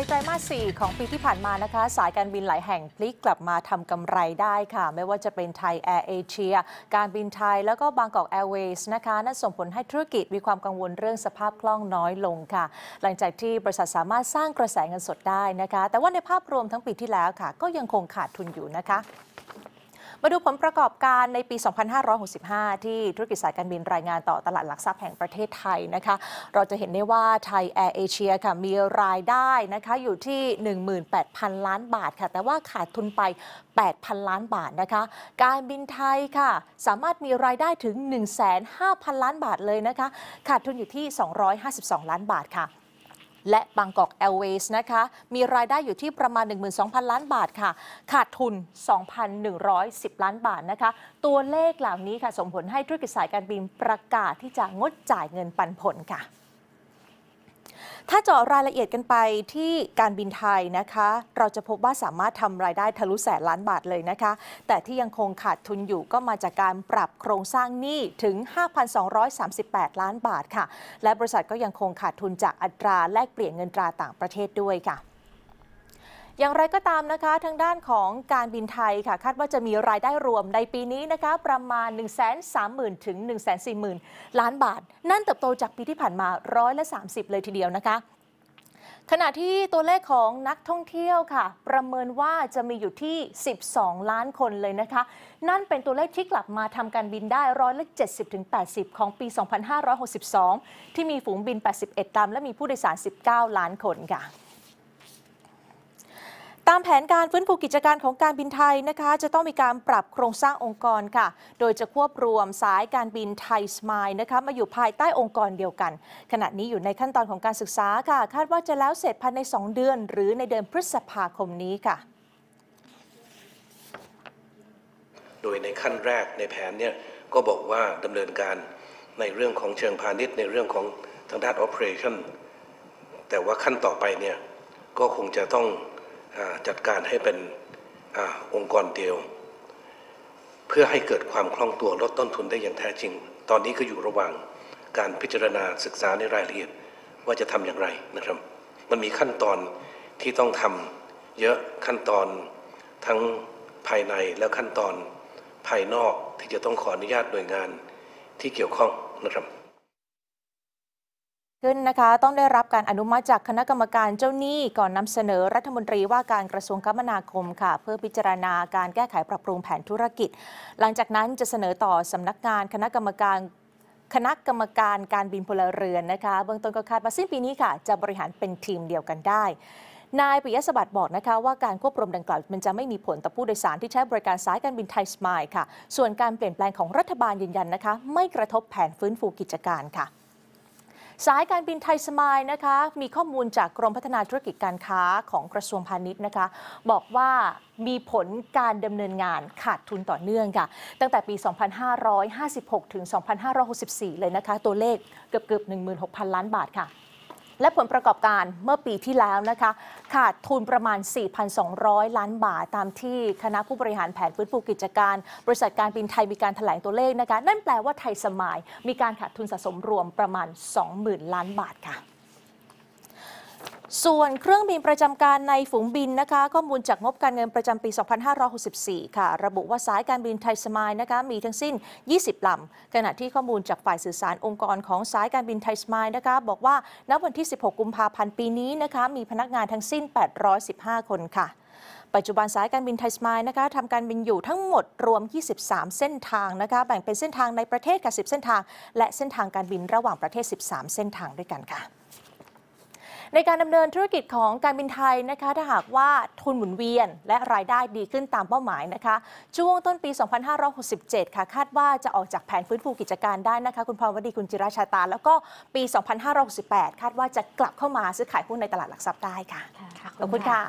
ในไตรมาส4ของปีที่ผ่านมานะคะ สายการบินหลายแห่งพลิกกลับมาทำกำไรได้ค่ะ ไม่ว่าจะเป็นไทยแอร์เอเชียการบินไทยแล้วก็บางกอกแอร์เวย์สนะคะนั่นส่งผลให้ธุรกิจมีความกังวลเรื่องสภาพคล่องน้อยลงค่ะ หลังจากที่บริษัทสามารถสร้างกระแสเงินสดได้นะคะ แต่ว่าในภาพรวมทั้งปีที่แล้วค่ะ ก็ยังคงขาดทุนอยู่นะคะมาดูผลประกอบการในปี 2565 ที่ธุรกิจสายการบินรายงานต่อตลาดหลักทรัพย์แห่งประเทศไทยนะคะ เราจะเห็นได้ว่าไทยแอร์เอเชียค่ะมีรายได้นะคะอยู่ที่ 18,000 ล้านบาทค่ะ แต่ว่าขาดทุนไป 8,000 ล้านบาทนะคะ การบินไทยค่ะสามารถมีรายได้ถึง 1,500 0 ล้านบาทเลยนะคะ ขาดทุนอยู่ที่ 252 ล้านบาทค่ะและบางกอกแอลเวสนะคะ มีรายได้อยู่ที่ประมาณ 12,000 ล้านบาทค่ะ ขาดทุน 2,110 ล้านบาทนะคะ ตัวเลขเหล่านี้ค่ะส่งผลให้ธุรกิจสายการบินประกาศที่จะงดจ่ายเงินปันผลค่ะถ้าเจาะรายละเอียดกันไปที่การบินไทยนะคะ เราจะพบว่าสามารถทำรายได้ทะลุแสนล้านบาทเลยนะคะ แต่ที่ยังคงขาดทุนอยู่ก็มาจากการปรับโครงสร้างหนี้ถึง 5,238 ล้านบาทค่ะ และบริษัทก็ยังคงขาดทุนจากอัตราแลกเปลี่ยนเงินตราต่างประเทศด้วยค่ะอย่างไรก็ตามนะคะทางด้านของการบินไทยค่ะคาดว่าจะมีรายได้รวมในปีนี้นะคะประมาณ 1 3 0 0 0 0 ถึง 140,000 ล้านบาท นั่นเติบโตจากปีที่ผ่านมาร้อยละ 30 เลยทีเดียวนะคะ ขณะที่ตัวเลขของนักท่องเที่ยวค่ะ ประเมินว่าจะมีอยู่ที่ 12 ล้านคนเลยนะคะ นั่นเป็นตัวเลขที่กลับมาทำการบินได้ร้อยละ 70-80 ของปี 2562 ที่มีฝูงบิน 81ลำและมีผู้โดยสาร 19 ล้านคนค่ะตามแผนการฟื้นฟูกิจการของการบินไทยนะคะจะต้องมีการปรับโครงสร้างองค์กรค่ะ โดยจะควบรวมสายการบินไทยสมายนะคะมาอยู่ภายใต้องค์กรเดียวกัน ขณะนี้อยู่ในขั้นตอนของการศึกษาค่ะ คาดว่าจะแล้วเสร็จภายใน 2 เดือน หรือในเดือนพฤษภาคมนี้ค่ะ โดยในขั้นแรกในแผนเนี่ยก็บอกว่าดำเนินการในเรื่องของเชิงพาณิชย์ในเรื่องของทางด้านอเปอเรชั่นแต่ว่าขั้นต่อไปเนี่ยก็คงจะต้องจัดการให้เป็นอองค์กรเดียว เพื่อให้เกิดความคล่องตัวลดต้นทุนได้อย่างแท้จริง ตอนนี้ก็อยู่ระหว่างการพิจารณาศึกษาในรายละเอียดว่าจะทำอย่างไรนะครับ มันมีขั้นตอนที่ต้องทำเยอะขั้นตอนทั้งภายในและขั้นตอนภายนอกที่จะต้องขออนุญาตหน่วยงานที่เกี่ยวข้องนะครับขึ้นนะคะต้องได้รับการอนุมัติจากคณะกรรมการเจ้าหนี้ก่อนนำเสนอรัฐมนตรีว่าการกระทรวงคมนาคมค่ะเพื่อพิจารณาการแก้ไขปรับปรุงแผนธุรกิจ หลังจากนั้นจะเสนอต่อสำนักงานคณะกรรมการคณะกรรมการการบินพลเรือนนะคะเบื้องต้นก็คาดว่าสิ้นปีนี้ค่ะ จะบริหารเป็นทีมเดียวกันได้ นายปิยะสบัติบอกนะคะ ว่าการควบรวมดังกล่าวมันจะไม่มีผลต่อผู้โดยสารที่ใช้บริการสายการบินไทยสมายค่ะส่วนการเปลี่ยนแปลงของรัฐบาลยืนยันนะคะ ไม่กระทบแผนฟื้นฟูกิจการค่ะสายการบินไทยสมายนะคะ มีข้อมูลจากกรมพัฒนาธุรกิจการค้าของกระทรวงพาณิชย์นะคะ บอกว่ามีผลการดำเนินงานขาดทุนต่อเนื่องค่ะ ตั้งแต่ปี 2556 ถึง 2564 เลยนะคะ ตัวเลขเกือบเกือบ16,000 ล้านบาทค่ะและผลประกอบการเมื่อปีที่แล้วนะคะ ขาดทุนประมาณ 4,200 ล้านบาท ตามที่คณะผู้บริหารแผนฟื้นฟูกิจการ บริษัทการบินไทยมีการถแถลงตัวเลขนะคะ นั่นแปลว่าไทยสมายมีการขาดทุนสะสมรวมประมาณ 20,000 ล้านบาทค่ะส่วนเครื่องบินประจำการในฝูงบินนะคะ ข้อมูลจากงบการเงินประจำปี 2564 ค่ะ ระบุว่าสายการบินไทยสมายนะคะมีทั้งสิ้น 20ลำขณะที่ข้อมูลจากฝ่ายสื่อสารองค์กรของสายการบินไทยสมายนะคะ บอกว่าณวันที่ 16 กุมภาพันธ์ปีนี้นะคะมีพนักงานทั้งสิ้น 815 คนค่ะ ปัจจุบันสายการบินไทยสมายนะคะทำการบินอยู่ทั้งหมดรวม 23 เส้นทางนะคะแบ่งเป็นเส้นทางในประเทศกับ 10 เส้นทาง และเส้นทางการบินระหว่างประเทศ 13 เส้นทางด้วยกันค่ะในการดำเนินธุรกิจของการบินไทยนะคะ ถ้าหากว่าทุนหมุนเวียนและรายได้ดีขึ้นตามเป้าหมายนะคะ ช่วงต้นปี 2567 ค่ะ คาดว่าจะออกจากแผนฟื้นฟูกิจการได้นะคะ คุณพรวดี คุณจิราชาตา แล้วก็ปี 2568 คาดว่าจะกลับเข้ามาซื้อขายหุ้นในตลาดหลักทรัพย์ได้ค่ะ ขอบคุณค่ะ